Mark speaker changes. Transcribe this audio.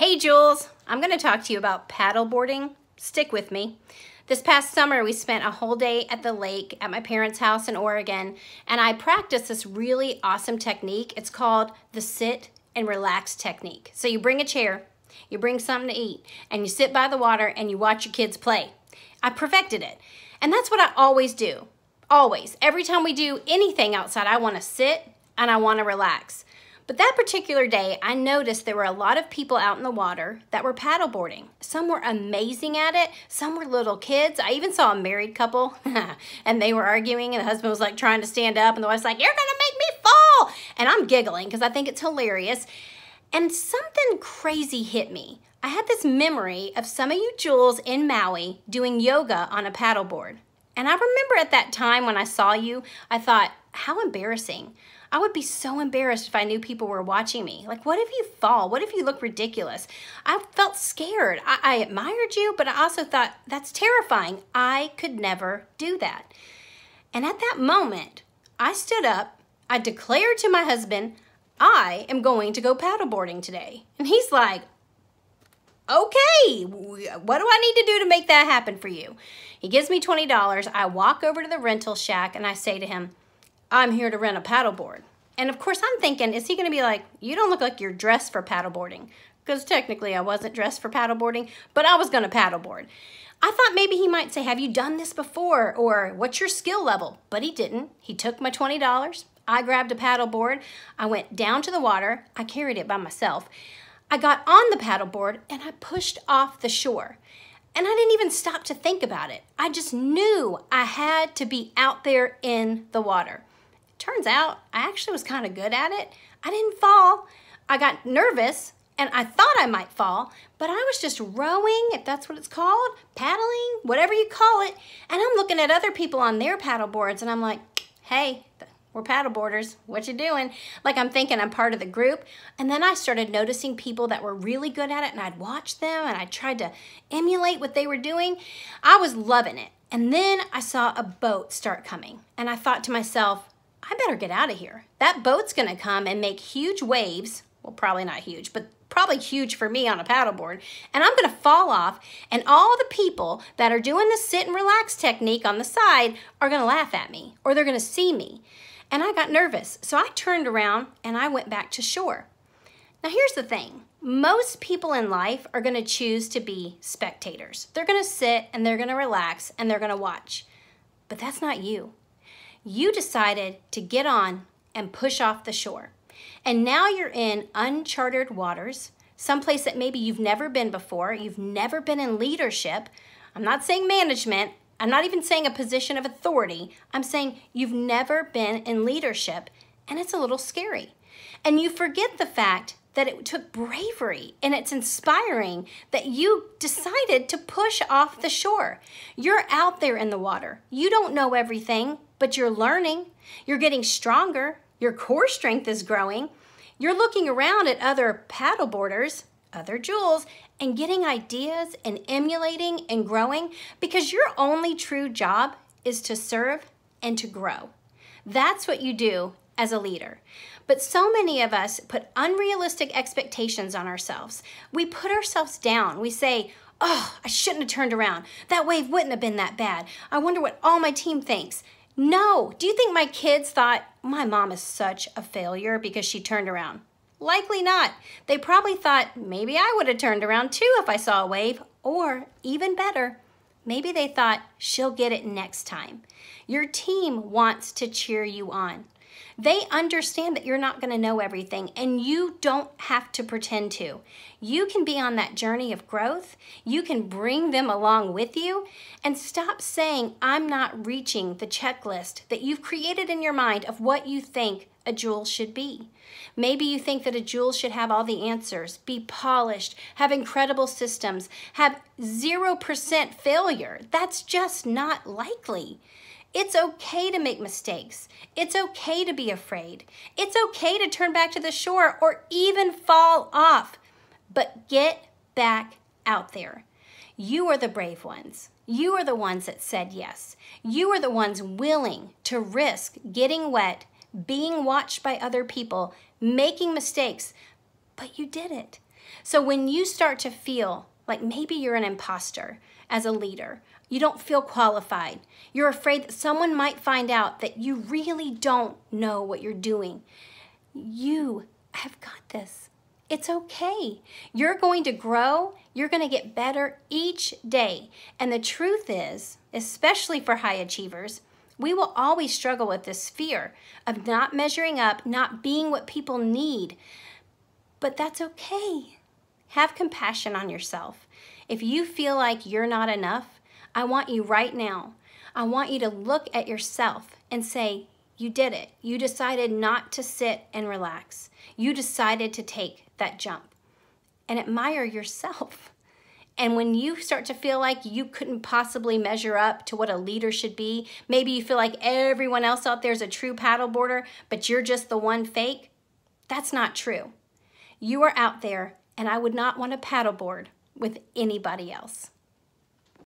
Speaker 1: Hey Jules, I'm gonna talk to you about paddleboarding. Stick with me. This past summer, we spent a whole day at the lake at my parents' house in Oregon, and I practiced this really awesome technique. It's called the sit and relax technique. So you bring a chair, you bring something to eat, and you sit by the water and you watch your kids play. I perfected it. And that's what I always do. Always. Every time we do anything outside, I wanna sit and I wanna relax. But that particular day, I noticed there were a lot of people out in the water that were paddleboarding. Some were amazing at it, some were little kids. I even saw a married couple and they were arguing and the husband was like trying to stand up and the wife's like, you're gonna make me fall. And I'm giggling because I think it's hilarious. And something crazy hit me. I had this memory of some of you jewels in Maui doing yoga on a paddleboard. And I remember at that time when I saw you, I thought, how embarrassing. I would be so embarrassed if I knew people were watching me. Like, what if you fall? What if you look ridiculous? I felt scared. I, I admired you, but I also thought, that's terrifying. I could never do that. And at that moment, I stood up, I declared to my husband, I am going to go paddleboarding today. And he's like, okay, what do I need to do to make that happen for you? He gives me $20. I walk over to the rental shack and I say to him, I'm here to rent a paddleboard. And of course, I'm thinking, is he going to be like, you don't look like you're dressed for paddleboarding? Because technically, I wasn't dressed for paddleboarding, but I was going to paddleboard. I thought maybe he might say, have you done this before? Or what's your skill level? But he didn't. He took my $20. I grabbed a paddleboard. I went down to the water. I carried it by myself. I got on the paddleboard and I pushed off the shore. And I didn't even stop to think about it. I just knew I had to be out there in the water. Turns out I actually was kind of good at it. I didn't fall. I got nervous and I thought I might fall, but I was just rowing, if that's what it's called, paddling, whatever you call it. And I'm looking at other people on their paddle boards and I'm like, hey, we're paddle boarders. What you doing? Like I'm thinking I'm part of the group. And then I started noticing people that were really good at it and I'd watch them and I tried to emulate what they were doing. I was loving it. And then I saw a boat start coming and I thought to myself, I better get out of here. That boat's gonna come and make huge waves. Well, probably not huge, but probably huge for me on a paddleboard. And I'm gonna fall off and all the people that are doing the sit and relax technique on the side are gonna laugh at me or they're gonna see me. And I got nervous. So I turned around and I went back to shore. Now here's the thing. Most people in life are gonna choose to be spectators. They're gonna sit and they're gonna relax and they're gonna watch. But that's not you you decided to get on and push off the shore. And now you're in uncharted waters, someplace that maybe you've never been before, you've never been in leadership. I'm not saying management, I'm not even saying a position of authority. I'm saying you've never been in leadership, and it's a little scary. And you forget the fact that it took bravery and it's inspiring that you decided to push off the shore. You're out there in the water. You don't know everything but you're learning, you're getting stronger, your core strength is growing, you're looking around at other paddleboarders, other jewels, and getting ideas and emulating and growing because your only true job is to serve and to grow. That's what you do as a leader. But so many of us put unrealistic expectations on ourselves. We put ourselves down. We say, oh, I shouldn't have turned around. That wave wouldn't have been that bad. I wonder what all my team thinks. No. Do you think my kids thought, my mom is such a failure because she turned around? Likely not. They probably thought, maybe I would have turned around too if I saw a wave. Or even better, maybe they thought, she'll get it next time. Your team wants to cheer you on. They understand that you're not going to know everything and you don't have to pretend to. You can be on that journey of growth. You can bring them along with you and stop saying, I'm not reaching the checklist that you've created in your mind of what you think a jewel should be. Maybe you think that a jewel should have all the answers, be polished, have incredible systems, have 0% failure. That's just not likely. It's okay to make mistakes. It's okay to be afraid. It's okay to turn back to the shore or even fall off. But get back out there. You are the brave ones. You are the ones that said yes. You are the ones willing to risk getting wet, being watched by other people, making mistakes, but you did it. So when you start to feel like maybe you're an imposter as a leader you don't feel qualified. You're afraid that someone might find out that you really don't know what you're doing. You have got this. It's okay. You're going to grow. You're going to get better each day. And the truth is, especially for high achievers, we will always struggle with this fear of not measuring up, not being what people need. But that's okay. Have compassion on yourself. If you feel like you're not enough, I want you right now. I want you to look at yourself and say, you did it. You decided not to sit and relax. You decided to take that jump and admire yourself. And when you start to feel like you couldn't possibly measure up to what a leader should be, maybe you feel like everyone else out there is a true paddleboarder, but you're just the one fake, that's not true. You are out there, and I would not want to paddleboard with anybody else.